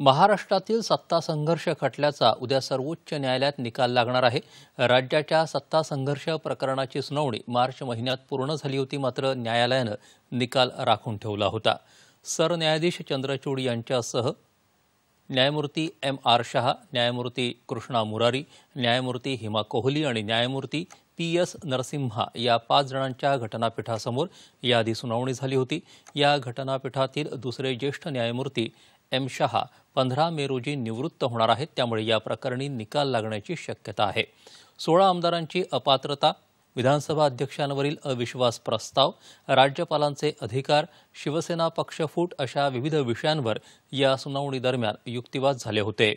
महाराष्ट्रातील सत्ता संघर्ष खटल्याचा उद्या सर्वोच्च न्यायालयात निकाल लागणार आहे राज्याच्या सत्ता संघर्ष प्रकरणाची सुनावणी मार्च महिन्यात पूर्ण झाली होती मात्र न्यायालयानं निकाल राखून ठेवला होता सरन्यायाधीश चंद्रचूड यांच्यासह न्यायमूर्ती एम आर शहा न्यायमूर्ती कृष्णा मुरारी न्यायमूर्ती हिमा कोहली आणि न्यायमूर्ती पी एस नरसिम्हा या पाच जणांच्या घटनापीठासमोर याआधी सुनावणी झाली होती या घटनापीठातील दुसरे ज्येष्ठ न्यायमूर्ती एम शहा पंधरा मे रोजी निवृत्त होणार आहेत त्यामुळे या प्रकरणी निकाल लागण्याची शक्यता आहे सोळा आमदारांची अपात्रता विधानसभा अध्यक्षांवरील अविश्वास प्रस्ताव राज्यपालांचे अधिकार शिवसेना पक्षफूट अशा विविध विषयांवर या सुनावणीदरम्यान युक्तिवाद झाले होते